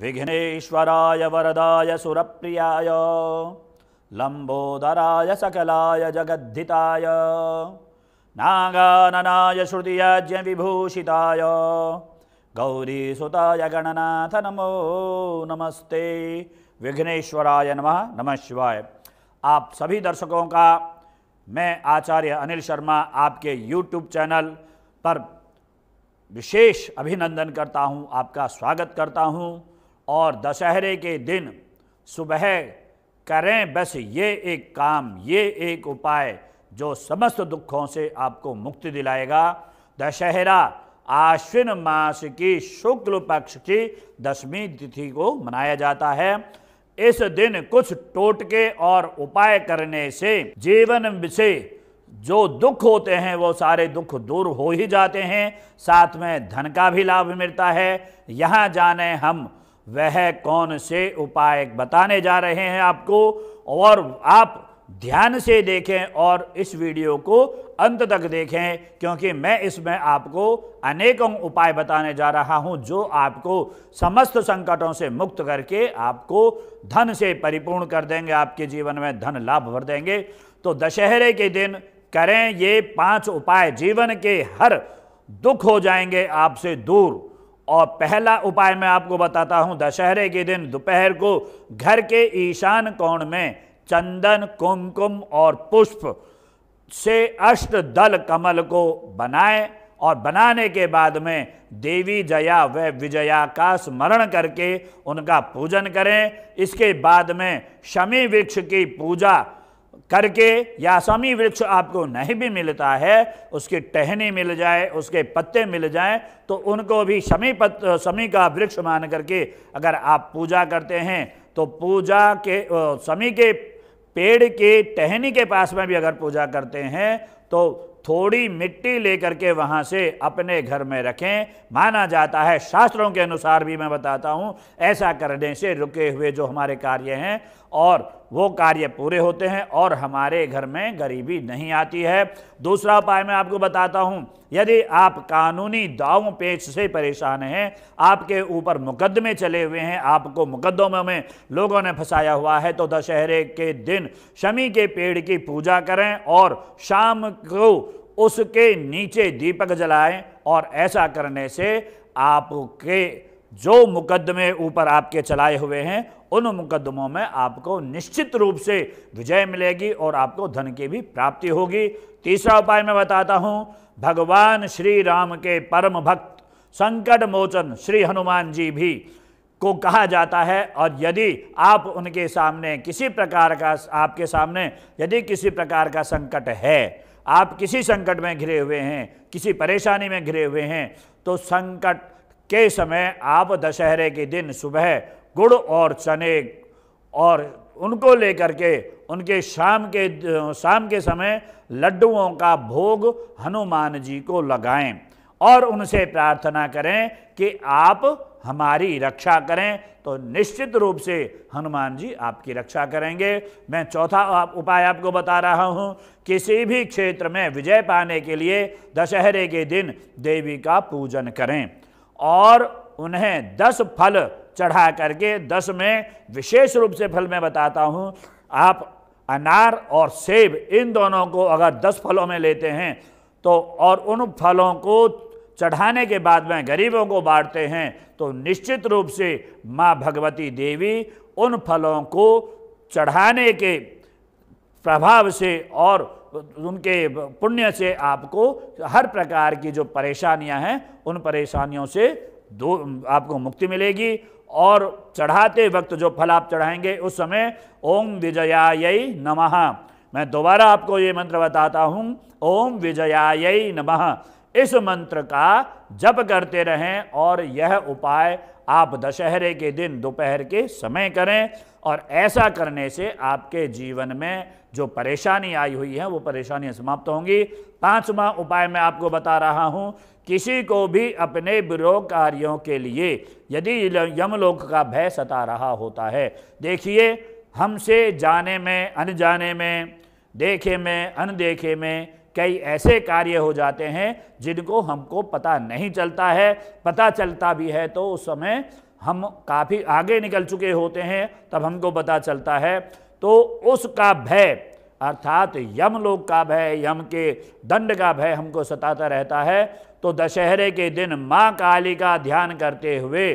विघ्नेश्वराय वरदाय सुरप्रियाय लंबोदराय सकलाय जगद्धिताय नागाननाय विभूषिताय गौरीसुताय गणनाथ नमो नमस्ते विघ्नेश्वराय नमः नमः शिवाय आप सभी दर्शकों का मैं आचार्य अनिल शर्मा आपके यूट्यूब चैनल पर विशेष अभिनंदन करता हूं आपका स्वागत करता हूं और दशहरे के दिन सुबह करें बस ये एक काम ये एक उपाय जो समस्त दुखों से आपको मुक्ति दिलाएगा दशहरा आश्विन मास की शुक्ल पक्ष की दसवीं तिथि को मनाया जाता है इस दिन कुछ टोटके और उपाय करने से जीवन से जो दुख होते हैं वो सारे दुख दूर हो ही जाते हैं साथ में धन का भी लाभ मिलता है यहाँ जाने हम वह कौन से उपाय बताने जा रहे हैं आपको और आप ध्यान से देखें और इस वीडियो को अंत तक देखें क्योंकि मैं इसमें आपको अनेकों उपाय बताने जा रहा हूं जो आपको समस्त संकटों से मुक्त करके आपको धन से परिपूर्ण कर देंगे आपके जीवन में धन लाभ भर देंगे तो दशहरे के दिन करें ये पांच उपाय जीवन के हर दुख हो जाएंगे आपसे दूर और पहला उपाय मैं आपको बताता हूँ दशहरे के दिन दोपहर को घर के ईशान कोण में चंदन कुमकुम और पुष्प से अष्ट दल कमल को बनाए और बनाने के बाद में देवी जया व विजया का स्मरण करके उनका पूजन करें इसके बाद में शमी वृक्ष की पूजा करके या समी वृक्ष आपको नहीं भी मिलता है उसकी टहनी मिल जाए उसके पत्ते मिल जाए तो उनको भी शमी पत् समी का वृक्ष मान करके अगर आप पूजा करते हैं तो पूजा के समी के पेड़ के टहनी के पास में भी अगर पूजा करते हैं तो थोड़ी मिट्टी लेकर के वहाँ से अपने घर में रखें माना जाता है शास्त्रों के अनुसार भी मैं बताता हूँ ऐसा करने से रुके हुए जो हमारे कार्य हैं और वो कार्य पूरे होते हैं और हमारे घर में गरीबी नहीं आती है दूसरा उपाय मैं आपको बताता हूँ यदि आप कानूनी दावों पेच से परेशान हैं आपके ऊपर मुकदमे चले हुए हैं आपको मुकदमों में लोगों ने फंसाया हुआ है तो दशहरे के दिन शमी के पेड़ की पूजा करें और शाम को उसके नीचे दीपक जलाएं और ऐसा करने से आपके जो मुकदमे ऊपर आपके चलाए हुए हैं उन मुकदमों में आपको निश्चित रूप से विजय मिलेगी और आपको धन की भी प्राप्ति होगी तीसरा उपाय मैं बताता हूँ भगवान श्री राम के परम भक्त संकट मोचन श्री हनुमान जी भी को कहा जाता है और यदि आप उनके सामने किसी प्रकार का आपके सामने यदि किसी प्रकार का संकट है आप किसी संकट में घिरे हुए हैं किसी परेशानी में घिरे हुए हैं तो संकट के समय आप दशहरे के दिन सुबह गुड़ और चने और उनको लेकर के उनके शाम के शाम के समय लड्डुओं का भोग हनुमान जी को लगाएं और उनसे प्रार्थना करें कि आप हमारी रक्षा करें तो निश्चित रूप से हनुमान जी आपकी रक्षा करेंगे मैं चौथा आप उपाय आपको बता रहा हूँ किसी भी क्षेत्र में विजय पाने के लिए दशहरे के दिन देवी का पूजन करें और उन्हें दस फल चढ़ा करके दस में विशेष रूप से फल मैं बताता हूँ आप अनार और सेब इन दोनों को अगर दस फलों में लेते हैं तो और उन फलों को चढ़ाने के बाद में गरीबों को बांटते हैं तो निश्चित रूप से माँ भगवती देवी उन फलों को चढ़ाने के प्रभाव से और उनके पुण्य से आपको हर प्रकार की जो परेशानियां हैं उन परेशानियों से दो आपको मुक्ति मिलेगी और चढ़ाते वक्त जो फल आप चढ़ाएंगे उस समय ओम विजयाय नमः मैं दोबारा आपको ये मंत्र बताता हूँ ओम विजयाय नमः इस मंत्र का जप करते रहें और यह उपाय आप दशहरे के दिन दोपहर के समय करें और ऐसा करने से आपके जीवन में जो परेशानी आई हुई है वो परेशानियां समाप्त होंगी पांचवा उपाय मैं आपको बता रहा हूं किसी को भी अपने विरोह कार्यों के लिए यदि यमलोक का भय सता रहा होता है देखिए हमसे जाने में अनजाने में देखे में अनदेखे में कई ऐसे कार्य हो जाते हैं जिनको हमको पता नहीं चलता है पता चलता भी है तो उस समय हम काफ़ी आगे निकल चुके होते हैं तब हमको पता चलता है तो उसका भय अर्थात यम लोग का भय यम के दंड का भय हमको सताता रहता है तो दशहरे के दिन माँ काली का ध्यान करते हुए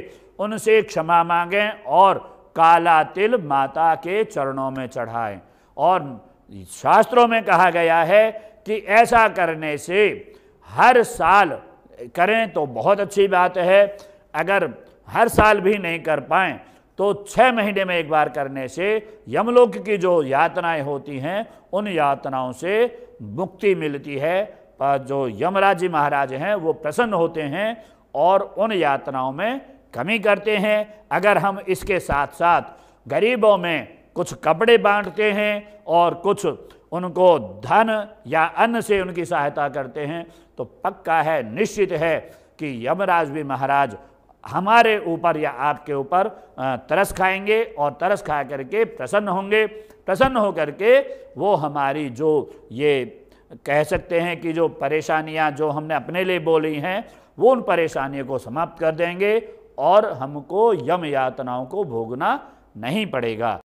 उनसे क्षमा मांगें और काला तिल माता के चरणों में चढ़ाएं और शास्त्रों में कहा गया है कि ऐसा करने से हर साल करें तो बहुत अच्छी बात है अगर हर साल भी नहीं कर पाएँ तो छः महीने में एक बार करने से यमलोक की जो यातनाएं होती हैं उन यातनाओं से मुक्ति मिलती है पर जो यमराज जी महाराज हैं वो प्रसन्न होते हैं और उन यातनाओं में कमी करते हैं अगर हम इसके साथ साथ गरीबों में कुछ कपड़े बांटते हैं और कुछ उनको धन या अन्न से उनकी सहायता करते हैं तो पक्का है निश्चित है कि यमराज भी महाराज हमारे ऊपर या आपके ऊपर तरस खाएंगे और तरस खा करके प्रसन्न होंगे प्रसन्न होकर के वो हमारी जो ये कह सकते हैं कि जो परेशानियां जो हमने अपने लिए बोली हैं वो उन परेशानियों को समाप्त कर देंगे और हमको यम यातनाओं को भोगना नहीं पड़ेगा